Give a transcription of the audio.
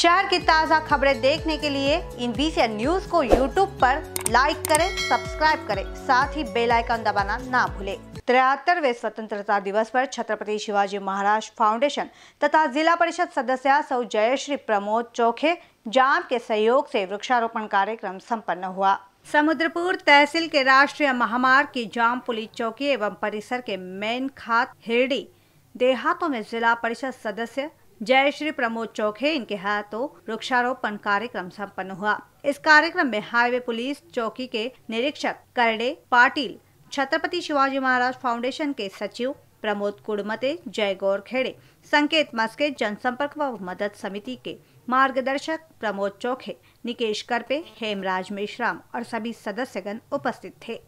शहर की ताज़ा खबरें देखने के लिए इन बीसी न्यूज को यूट्यूब पर लाइक करें सब्सक्राइब करें साथ ही बेल आइकन दबाना ना भूलें तिहत्तरवे स्वतंत्रता दिवस पर छत्रपति शिवाजी महाराज फाउंडेशन तथा जिला परिषद सदस्य सौ जयश्री प्रमोद चौखे जाम के सहयोग से वृक्षारोपण कार्यक्रम सम्पन्न हुआ समुद्रपुर तहसील के राष्ट्रीय महामार्ग की जाम पुलिस चौकी एवं परिसर के मेन खात हिरडी देहातों में जिला परिषद सदस्य जय श्री प्रमोद चौखे इनके हाथों वृक्षारोपण कार्यक्रम सम्पन्न हुआ इस कार्यक्रम में हाईवे पुलिस चौकी के निरीक्षक करडे पाटिल छत्रपति शिवाजी महाराज फाउंडेशन के सचिव प्रमोद कुड़मते जय गौर खेड़े संकेत मस्के जनसंपर्क व मदद समिति के मार्गदर्शक प्रमोद चौखे निकेश करपे हेमराज मेश्राम और सभी सदस्यगण उपस्थित थे